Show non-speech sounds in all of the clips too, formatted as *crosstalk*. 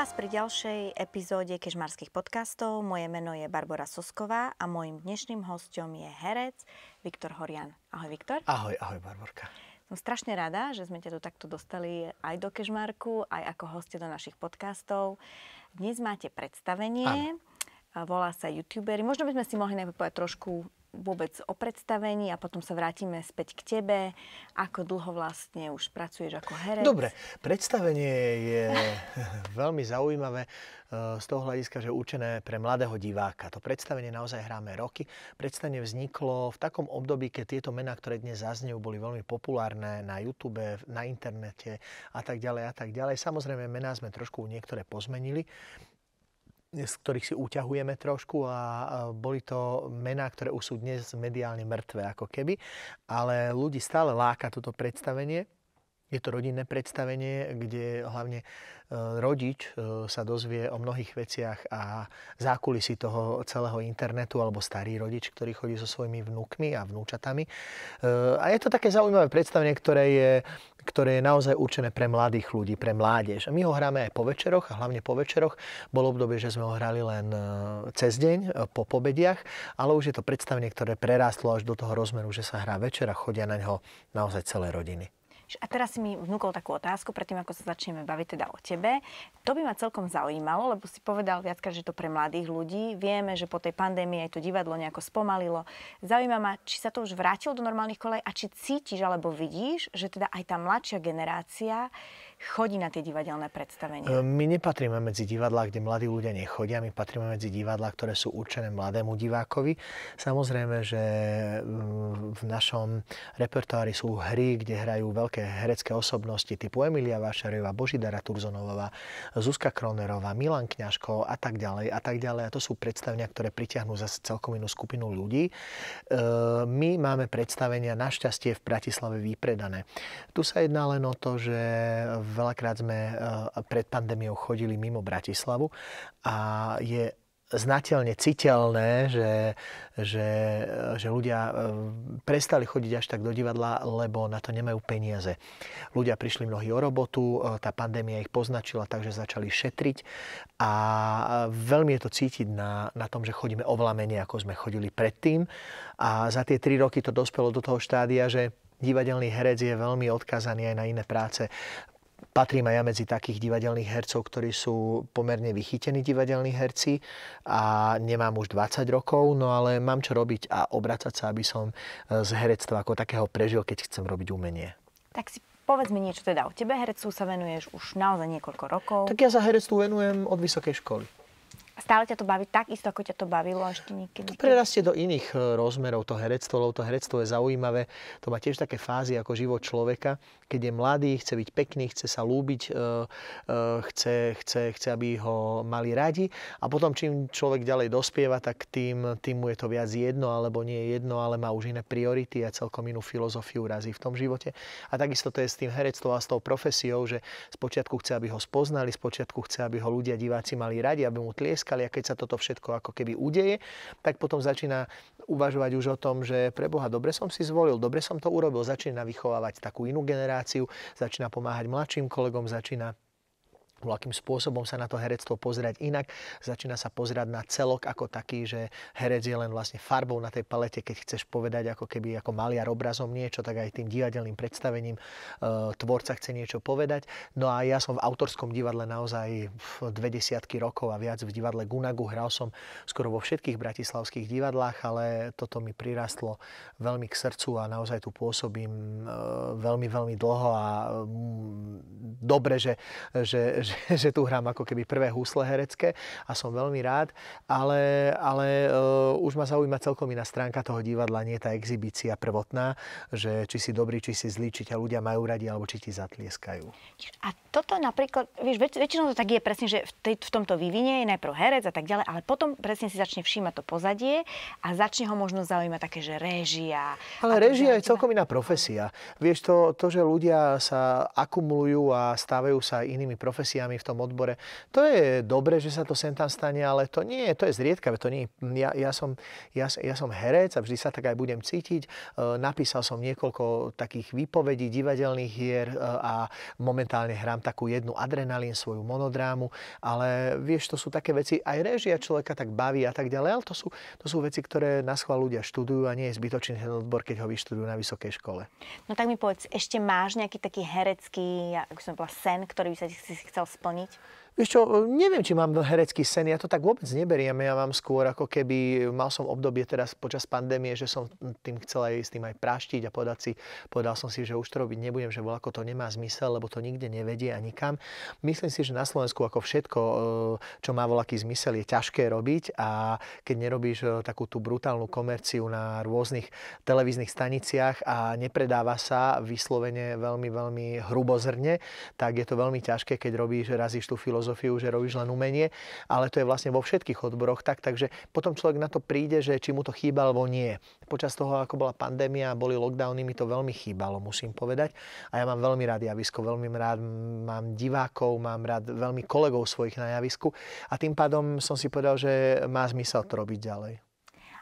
vás pri ďalšej epizóde kežmarských podcastov. Moje meno je Barbara Sosková a môjim dnešným hostom je herec Viktor Horian. Ahoj Viktor. Ahoj, ahoj Barborka. Som strašne rada, že sme ťa tu takto dostali aj do Kežmarku, aj ako hoste do našich podcastov. Dnes máte predstavenie, Áno. volá sa YouTuberi. Možno by sme si mohli najprv povedať trošku vôbec o predstavení a potom sa vrátime späť k tebe. Ako dlho vlastne už pracuješ ako herec? Dobre, predstavenie je *laughs* veľmi zaujímavé eh, z toho hľadiska, že je určené pre mladého diváka. To predstavenie naozaj hráme roky. Predstavenie vzniklo v takom období, keď tieto mená, ktoré dnes zaznejú, boli veľmi populárne na YouTube, na internete a tak ďalej a tak ďalej. Samozrejme, mená sme trošku niektoré pozmenili, z ktorých si uťahujeme trošku a boli to mená, ktoré už sú dnes mediálne mŕtve ako keby, ale ľudí stále láka toto predstavenie je to rodinné predstavenie, kde hlavne e, rodič e, sa dozvie o mnohých veciach a zákulisy toho celého internetu alebo starý rodič, ktorý chodí so svojimi vnúkmi a vnúčatami. E, a je to také zaujímavé predstavenie, ktoré je, ktoré je naozaj určené pre mladých ľudí, pre mládež. A my ho hráme aj po večeroch, a hlavne po večeroch. Bolo obdobie, že sme ho hrali len cez deň, po pobediach, ale už je to predstavenie, ktoré prerástlo až do toho rozmeru, že sa hrá večer a chodia na ňo naozaj celé rodiny. A teraz si mi vnúkol takú otázku, predtým ako sa začneme baviť teda o tebe. To by ma celkom zaujímalo, lebo si povedal viackrát, že to pre mladých ľudí. Vieme, že po tej pandémii aj to divadlo nejako spomalilo. Zaujíma ma, či sa to už vrátilo do normálnych kolej a či cítiš alebo vidíš, že teda aj tá mladšia generácia chodí na tie divadelné predstavenia? Ehm, my nepatríme medzi divadlá, kde mladí ľudia nechodia. My patríme medzi divadlá, ktoré sú určené mladému divákovi. Samozrejme, že ehm, v našom repertoári sú hry, kde hrajú veľké herecké osobnosti typu Emilia Vášarová, Božidara Turzonová, Zuzka Kronerová, Milan Kňažko a tak ďalej a tak ďalej. A to sú predstavenia, ktoré pritiahnú zase celkom inú skupinu ľudí. Ehm, my máme predstavenia našťastie v Bratislave vypredané. Tu sa jedná len o to, že v Veľakrát sme e, pred pandémiou chodili mimo Bratislavu a je znateľne citeľné, že, že, e, že ľudia e, prestali chodiť až tak do divadla, lebo na to nemajú peniaze. Ľudia prišli mnohí o robotu, tá pandémia ich poznačila, takže začali šetriť a veľmi je to cítiť na, na tom, že chodíme oveľa menej, ako sme chodili predtým. A za tie tri roky to dospelo do toho štádia, že divadelný herec je veľmi odkazaný aj na iné práce Patrím aj ja medzi takých divadelných hercov, ktorí sú pomerne vychytení divadelní herci a nemám už 20 rokov, no ale mám čo robiť a obracať sa, aby som eh, z herectva ako takého prežil, keď chcem robiť umenie. Tak si povedz mi niečo teda o tebe. Herecu sa venuješ už naozaj niekoľko rokov. Tak ja sa herectvu venujem od vysokej školy stále ťa to baví takisto, ako ťa to bavilo ešte niekedy. To prerastie do iných e, rozmerov to herectvo, lebo to herectvo je zaujímavé. To má tiež také fázy ako život človeka, keď je mladý, chce byť pekný, chce sa lúbiť, e, e, chce, chce, chce aby ho mali radi. A potom, čím človek ďalej dospieva, tak tým, tým mu je to viac jedno, alebo nie je jedno, ale má už iné priority a celkom inú filozofiu razí v tom živote. A takisto to je s tým herectvom a s tou profesiou, že spočiatku chce, aby ho spoznali, spočiatku chce, aby ho ľudia, diváci mali radi, aby mu tlieskali získali a keď sa toto všetko ako keby udeje, tak potom začína uvažovať už o tom, že pre Boha dobre som si zvolil, dobre som to urobil, začína vychovávať takú inú generáciu, začína pomáhať mladším kolegom, začína akým spôsobom sa na to herectvo pozerať inak. Začína sa pozerať na celok ako taký, že herec je len vlastne farbou na tej palete, keď chceš povedať ako keby ako maliar obrazom niečo, tak aj tým divadelným predstavením e, tvorca chce niečo povedať. No a ja som v autorskom divadle naozaj 20 rokov a viac v divadle Gunagu. Hral som skoro vo všetkých bratislavských divadlách, ale toto mi prirastlo veľmi k srdcu a naozaj tu pôsobím e, veľmi, veľmi dlho a e, dobre, že, že že, *laughs* že tu hrám ako keby prvé husle herecké a som veľmi rád, ale, ale uh, už ma zaujíma celkom iná stránka toho divadla, nie tá exibícia prvotná, že či si dobrý, či si zlý, či ťa ľudia majú radi, alebo či ti zatlieskajú. A toto napríklad, vieš, väč- väčšinou to tak je presne, že v, tej, v tomto vývine je najprv herec a tak ďalej, ale potom presne si začne všímať to pozadie a začne ho možno zaujímať také, že režia. Ale réžia je celkom iná profesia. Vieš, to, to, že ľudia sa akumulujú a stávajú sa inými profesiami, pozíciami v tom odbore. To je dobre, že sa to sem tam stane, ale to nie je, to je zriedkavé. To nie, ja, ja, som, ja, ja som herec a vždy sa tak aj budem cítiť. E, napísal som niekoľko takých výpovedí divadelných hier e, a momentálne hrám takú jednu adrenalín, svoju monodrámu, ale vieš, to sú také veci, aj režia človeka tak baví a tak ďalej, ale to sú, to sú veci, ktoré na schvál ľudia študujú a nie je zbytočný ten odbor, keď ho vyštudujú na vysokej škole. No tak mi povedz, ešte máš nejaký taký herecký, ja, ako som bola sen, ktorý by sa si chcel spełnić? Vieš čo, e, neviem, či mám herecký sen, ja to tak vôbec neberiem. Ja mám skôr ako keby, mal som obdobie teraz počas pandémie, že som tým chcel aj s tým aj práštiť a povedať si, povedal som si, že už to robiť nebudem, že voľako to nemá zmysel, lebo to nikde nevedie a nikam. Myslím si, že na Slovensku ako všetko, e, čo má voľaký zmysel, je ťažké robiť a keď nerobíš e, takú tú brutálnu komerciu na rôznych televíznych staniciach a nepredáva sa vyslovene veľmi, veľmi hrubozrne, tak je to veľmi ťažké, keď robíš, razíš tú filozofiu filozofiu, že robíš len umenie, ale to je vlastne vo všetkých odboroch tak, takže potom človek na to príde, že či mu to chýba alebo nie. Počas toho, ako bola pandémia a boli lockdowny, mi to veľmi chýbalo, musím povedať. A ja mám veľmi rád javisko, veľmi rád mám divákov, mám rád veľmi kolegov svojich na javisku a tým pádom som si povedal, že má zmysel to robiť ďalej.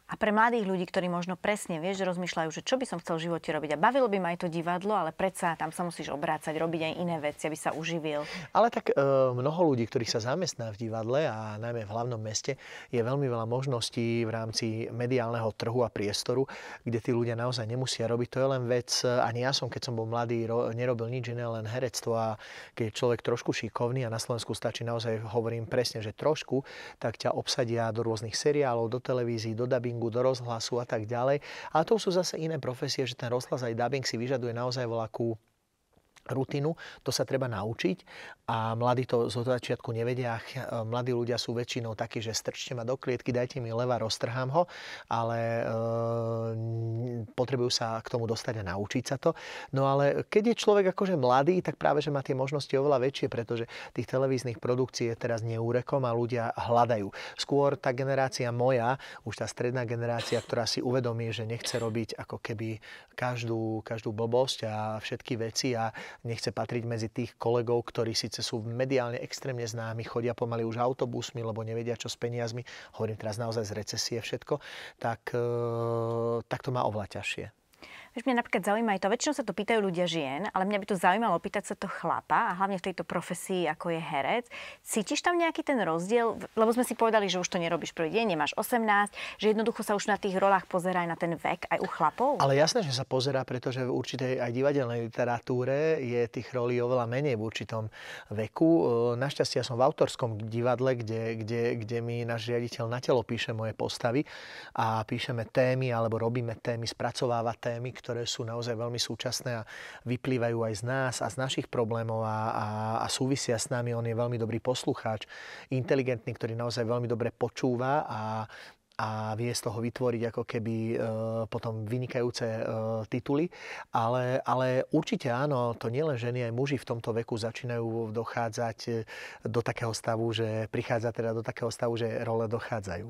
A pre mladých ľudí, ktorí možno presne, vieš, rozmýšľajú, že čo by som chcel v živote robiť. A bavilo by ma aj to divadlo, ale predsa tam sa musíš obrácať, robiť aj iné veci, aby sa uživil. Ale tak e, mnoho ľudí, ktorých sa zamestná v divadle a najmä v hlavnom meste, je veľmi veľa možností v rámci mediálneho trhu a priestoru, kde tí ľudia naozaj nemusia robiť. To je len vec, ani ja som, keď som bol mladý, ro, nerobil nič iné, len herectvo a keď je človek trošku šikovný a na Slovensku stačí naozaj, hovorím presne, že trošku, tak ťa obsadia do rôznych seriálov, do televízií, do dubbing dubbingu, do rozhlasu a tak ďalej. A to sú zase iné profesie, že ten rozhlas aj dubbing si vyžaduje naozaj veľakú rutinu, to sa treba naučiť a mladí to zo začiatku nevedia. E, mladí ľudia sú väčšinou takí, že strčte ma do klietky, dajte mi leva, roztrhám ho, ale e, potrebujú sa k tomu dostať a naučiť sa to. No ale keď je človek akože mladý, tak práve, že má tie možnosti oveľa väčšie, pretože tých televíznych produkcií je teraz neúrekom a ľudia hľadajú. Skôr tá generácia moja, už tá stredná generácia, ktorá si uvedomí, že nechce robiť ako keby každú, každú blbosť a všetky veci a nechce patriť medzi tých kolegov, ktorí síce sú mediálne extrémne známi, chodia pomaly už autobusmi, lebo nevedia čo s peniazmi, hovorím teraz naozaj z recesie všetko, tak, eh, tak to má oveľa ťažšie. Vieš, mňa napríklad zaujíma aj to, väčšinou sa to pýtajú ľudia žien, ale mňa by to zaujímalo pýtať sa to chlapa a hlavne v tejto profesii, ako je herec. Cítiš tam nejaký ten rozdiel? Lebo sme si povedali, že už to nerobíš prvý deň, nemáš 18, že jednoducho sa už na tých rolách pozerá aj na ten vek, aj u chlapov? Ale jasné, že sa pozerá, pretože v určitej aj divadelnej literatúre je tých rolí oveľa menej v určitom veku. E, našťastie ja som v autorskom divadle, kde, kde, kde mi náš riaditeľ na telo píše moje postavy a píšeme témy alebo robíme témy, spracováva témy, ktoré sú naozaj veľmi súčasné a vyplývajú aj z nás a z našich problémov a, a, a súvisia s nami. On je veľmi dobrý poslucháč, inteligentný, ktorý naozaj veľmi dobre počúva a a vie z toho vytvoriť ako keby e, potom vynikajúce e, tituly. Ale, ale určite áno, to nielen ženy, aj muži v tomto veku začínajú dochádzať e, do takého stavu, že prichádza teda do takého stavu, že role dochádzajú.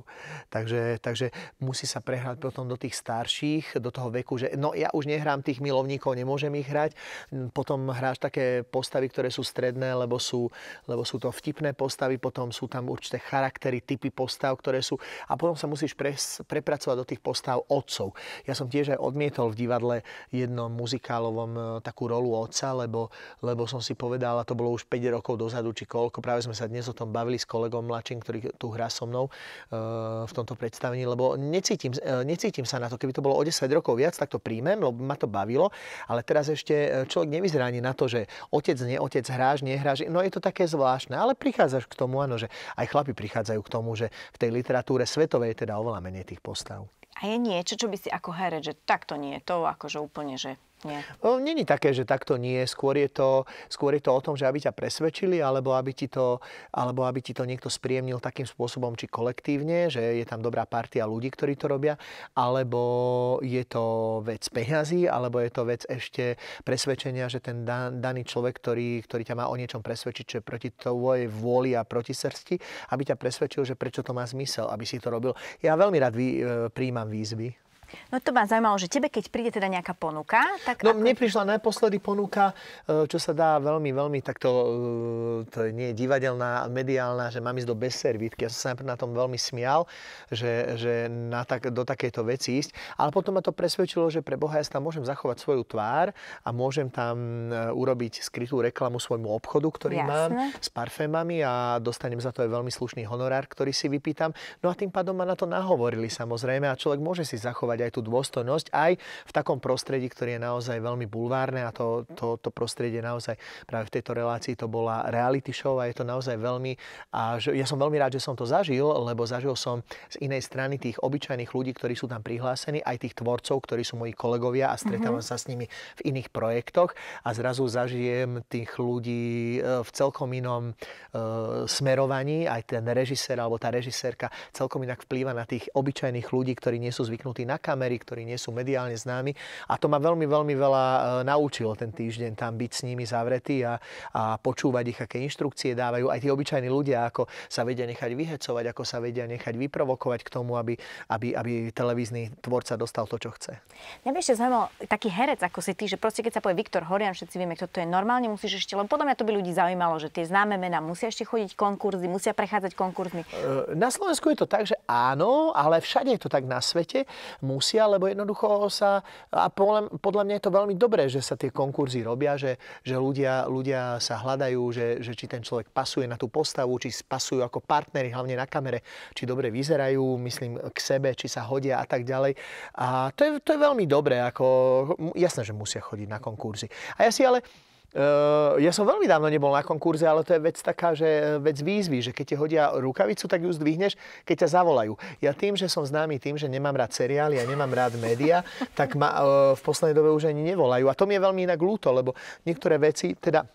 Takže, takže musí sa prehrať potom do tých starších, do toho veku, že no ja už nehrám tých milovníkov, nemôžem ich hrať. Hm, potom hráš také postavy, ktoré sú stredné, lebo sú, lebo sú to vtipné postavy, potom sú tam určité charaktery, typy postav, ktoré sú... A potom sa musí musíš pres, prepracovať do tých postav otcov. Ja som tiež aj odmietol v divadle jednom muzikálovom e, takú rolu otca, lebo, lebo som si povedal, a to bolo už 5 rokov dozadu, či koľko, práve sme sa dnes o tom bavili s kolegom mladším, ktorý tu hrá so mnou e, v tomto predstavení, lebo necítim, e, necítim sa na to, keby to bolo o 10 rokov viac, tak to príjmem, lebo ma to bavilo, ale teraz ešte človek nevyzerá ani na to, že otec, otec, hráš, nehráš, no je to také zvláštne, ale prichádzaš k tomu, áno, že aj chlapi prichádzajú k tomu, že v tej literatúre svetovej, teda teda oveľa menej tých postav. A je niečo, čo by si ako herec, že takto nie, je to akože úplne, že nie. Není také, že takto nie. Skôr je, to, skôr je to o tom, že aby ťa presvedčili, alebo aby ti to, alebo aby ti to niekto spriemnil takým spôsobom, či kolektívne, že je tam dobrá partia ľudí, ktorí to robia, alebo je to vec peňazí, alebo je to vec ešte presvedčenia, že ten daný človek, ktorý, ktorý ťa má o niečom presvedčiť, čo je proti tvojej vôli a proti srsti, aby ťa presvedčil, že prečo to má zmysel, aby si to robil. Ja veľmi rád vy, e, príjmam výzvy. No to ma zaujímalo, že tebe, keď príde teda nejaká ponuka, tak... No ako... mne prišla naposledy ponuka, e, čo sa dá veľmi, veľmi takto, e, to nie je divadelná, mediálna, že mám ísť do bez servítky. Ja som sa na tom veľmi smial, že, že na tak, do takejto veci ísť. Ale potom ma to presvedčilo, že pre Boha ja tam môžem zachovať svoju tvár a môžem tam e, urobiť skrytú reklamu svojmu obchodu, ktorý Jasne. mám s parfémami a dostanem za to aj veľmi slušný honorár, ktorý si vypýtam. No a tým pádom ma na to nahovorili samozrejme a človek môže si zachovať zachovať aj tú dôstojnosť aj v takom prostredí, ktoré je naozaj veľmi bulvárne a to, to, to prostredie naozaj práve v tejto relácii to bola reality show a je to naozaj veľmi... A že, ja som veľmi rád, že som to zažil, lebo zažil som z inej strany tých obyčajných ľudí, ktorí sú tam prihlásení, aj tých tvorcov, ktorí sú moji kolegovia a stretávam mm-hmm. sa s nimi v iných projektoch a zrazu zažijem tých ľudí e, v celkom inom e, smerovaní, aj ten režisér alebo tá režisérka celkom inak vplýva na tých obyčajných ľudí, ktorí nie sú zvyknutí na kamery, ktorí nie sú mediálne známi. A to ma veľmi, veľmi veľa e, naučilo ten týždeň tam byť s nimi zavretý a, a počúvať ich, aké inštrukcie dávajú aj tí obyčajní ľudia, ako sa vedia nechať vyhecovať, ako sa vedia nechať vyprovokovať k tomu, aby, aby, aby televízny tvorca dostal to, čo chce. Ja by ešte zaujímal taký herec ako si ty, že proste keď sa povie Viktor Horian, všetci vieme, kto to je normálne, musíš ešte, lebo podľa mňa to by ľudí zaujímalo, že tie známe mená musia ešte chodiť konkurzy, musia prechádzať konkurzmi. E, na Slovensku je to tak, že áno, ale všade je to tak na svete. Musí musia, lebo jednoducho sa, a podľa, mňa je to veľmi dobré, že sa tie konkurzy robia, že, že ľudia, ľudia sa hľadajú, že, že či ten človek pasuje na tú postavu, či pasujú ako partnery, hlavne na kamere, či dobre vyzerajú, myslím, k sebe, či sa hodia a tak ďalej. A to je, to je veľmi dobré, ako jasné, že musia chodiť na konkurzy. A ja si ale Eh, ja som veľmi dávno nebol na konkurze, ale to je vec taká, že eh, vec výzvy, že keď ti hodia rukavicu, tak ju zdvihneš, keď ťa zavolajú. Ja tým, že som známy tým, že nemám rád seriály a nemám rád média, tak ma eh, v poslednej dobe už ani nevolajú. A to mi je veľmi inak ľúto, lebo niektoré veci, teda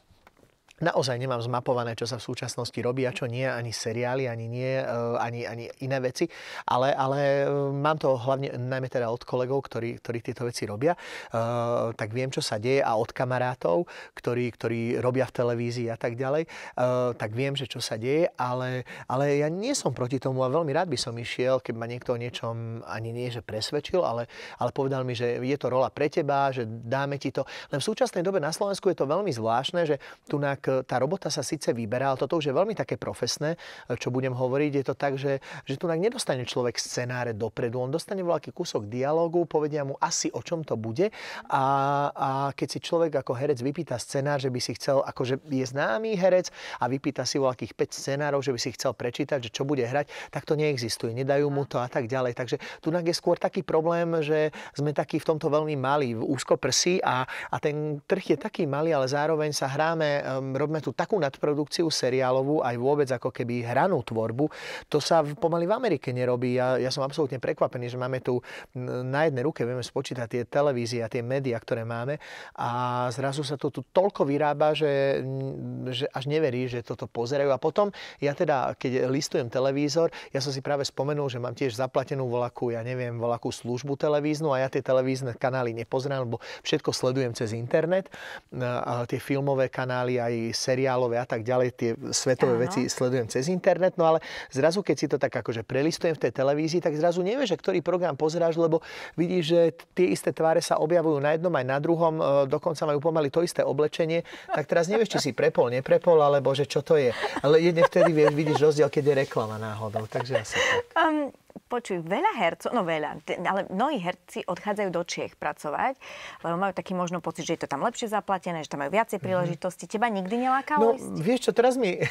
naozaj nemám zmapované, čo sa v súčasnosti robí a čo nie, ani seriály, ani nie, e, ani, ani iné veci, ale, ale e, mám to hlavne najmä teda od kolegov, ktorí, ktorí tieto veci robia, e, tak viem, čo sa deje a od kamarátov, ktorí, ktorí robia v televízii a tak ďalej, tak viem, že čo sa deje, ale, ale ja nie som proti tomu a veľmi rád by som išiel, keď ma niekto o niečom ani nie, že presvedčil, ale, ale povedal mi, že je to rola pre teba, že dáme ti to. Len v súčasnej dobe na Slovensku je to veľmi zvláštne, že tu nak tá robota sa síce vyberá, ale toto už je veľmi také profesné, čo budem hovoriť. Je to tak, že, že tu nedostane človek scenáre dopredu, on dostane veľký kúsok dialogu, povedia mu asi o čom to bude a, a keď si človek ako herec vypýta scenár, že by si chcel, akože je známy herec a vypýta si voľakých 5 scenárov, že by si chcel prečítať, že čo bude hrať, tak to neexistuje, nedajú mu to a tak ďalej. Takže tu je skôr taký problém, že sme takí v tomto veľmi malí, úzko prsi a, a ten trh je taký malý, ale zároveň sa hráme um, robíme tu takú nadprodukciu seriálovú, aj vôbec ako keby hranú tvorbu. To sa pomaly v Amerike nerobí. Ja, ja som absolútne prekvapený, že máme tu na jednej ruke, vieme spočítať tie televízie a tie médiá, ktoré máme a zrazu sa to tu toľko vyrába, že, že až neverí, že toto pozerajú. A potom ja teda, keď listujem televízor, ja som si práve spomenul, že mám tiež zaplatenú volakú, ja neviem, volakú službu televíznu a ja tie televízne kanály nepozerám, lebo všetko sledujem cez internet. A tie filmové kanály aj seriálové a tak ďalej, tie svetové Áno. veci sledujem cez internet, no ale zrazu, keď si to tak akože prelistujem v tej televízii, tak zrazu nevieš, že ktorý program pozeráš, lebo vidíš, že tie isté tváre sa objavujú na jednom aj na druhom, e, dokonca majú pomaly to isté oblečenie, tak teraz nevieš, či si prepol, neprepol, alebo že čo to je. Ale jedne vtedy vieš, vidíš rozdiel, keď je reklama náhodou, takže asi tak. Um... Počuj, veľa hercov, no veľa, ale mnohí herci odchádzajú do Čiech pracovať, lebo majú taký možno pocit, že je to tam lepšie zaplatené, že tam majú viacej mhm. príležitosti. Teba nikdy nelákalo no, ísť? vieš čo, teraz mi... *laughs*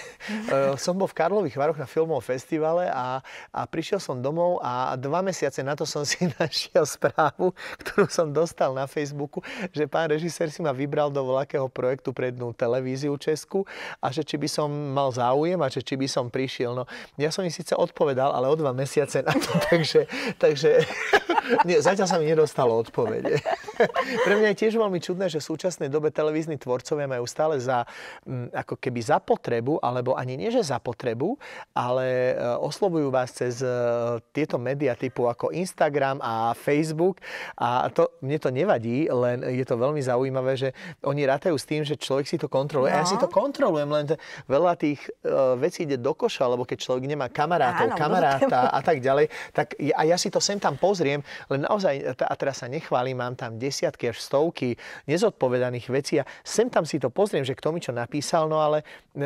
Eh, som bol v Karlových Varoch na filmovom festivale a, a prišiel som domov a dva mesiace na to som *laughs* si našiel správu, ktorú som dostal na Facebooku, že pán režisér si ma vybral do voľakého projektu pre jednu televíziu Česku a že či by som mal záujem a že či by som prišiel. No, ja som im síce odpovedal, ale o dva mesiace na to *laughs* takže, takže *laughs* nie, zatiaľ sa mi nedostalo odpovede. *laughs* Pre mňa je tiež veľmi čudné, že v súčasnej dobe televízni tvorcovia majú stále za, mm, ako keby za potrebu, alebo ani nie, že za potrebu, ale e, oslovujú vás cez e, tieto médiá typu ako Instagram a Facebook a to, mne to nevadí, len je to veľmi zaujímavé, že oni rátajú s tým, že človek si to kontroluje. No. Ja si no. to kontrolujem, len veľa tých e, vecí ide do koša, lebo keď človek nemá kamarátov, Áno, kamaráta no, a tak ďalej, tak ja, a ja si to sem tam pozriem, len naozaj, a teraz sa nechválim, mám tam 10 desiatky až stovky nezodpovedaných vecí a sem tam si to pozriem, že kto mi čo napísal, no ale e,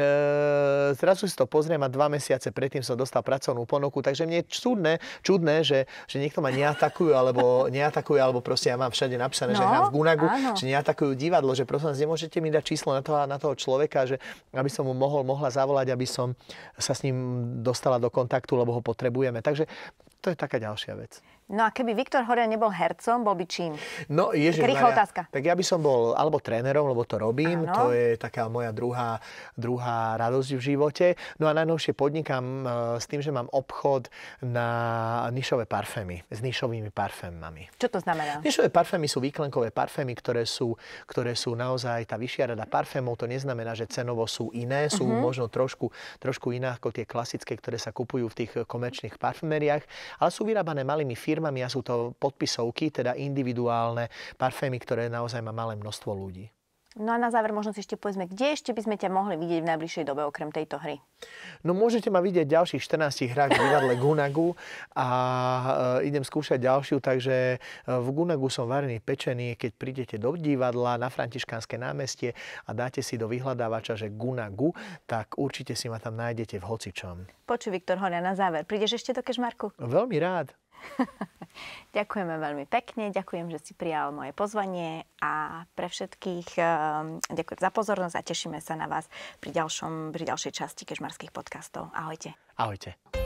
zrazu si to pozriem a dva mesiace predtým som dostal pracovnú ponuku, takže mne je čudné, čudné že, že niekto ma neatakujú, alebo *laughs* neatakuje, alebo proste ja mám všade napísané, no, že hrám v Gunagu, áno. že neatakujú divadlo, že prosím vás, nemôžete mi dať číslo na toho, na toho človeka, že aby som mu mohol, mohla zavolať, aby som sa s ním dostala do kontaktu, lebo ho potrebujeme. Takže to je taká ďalšia vec. No a keby Viktor Horia nebol hercom, bol by čím? No, ježiš, tak rýchla otázka. Tak ja by som bol alebo trénerom, lebo to robím, Áno. to je taká moja druhá, druhá radosť v živote. No a najnovšie podnikám e, s tým, že mám obchod na nišové parfémy, s nišovými parfémami. Čo to znamená? Nišové parfémy sú výklenkové parfémy, ktoré sú, ktoré sú naozaj tá vyššia rada parfémov. To neznamená, že cenovo sú iné, sú uh-huh. možno trošku, trošku iné ako tie klasické, ktoré sa kupujú v tých komerčných parfumeriach. ale sú vyrábané malými firmami firmami a sú to podpisovky, teda individuálne parfémy, ktoré naozaj má malé množstvo ľudí. No a na záver možno si ešte povedzme, kde ešte by sme ťa mohli vidieť v najbližšej dobe okrem tejto hry? No môžete ma vidieť v ďalších 14 hrách v divadle Gunagu a e, idem skúšať ďalšiu, takže e, v Gunagu som varený pečený, keď prídete do divadla na Františkánske námestie a dáte si do vyhľadávača, že Gunagu, tak určite si ma tam nájdete v hocičom. Počuj, Viktor Horia, na záver, prídeš ešte do Kešmarku? Veľmi rád. *laughs* Ďakujeme veľmi pekne, ďakujem, že si prijal moje pozvanie a pre všetkých ehm, ďakujem za pozornosť a tešíme sa na vás pri, ďalšom, pri ďalšej časti kešmarských podcastov. Ahojte. Ahojte.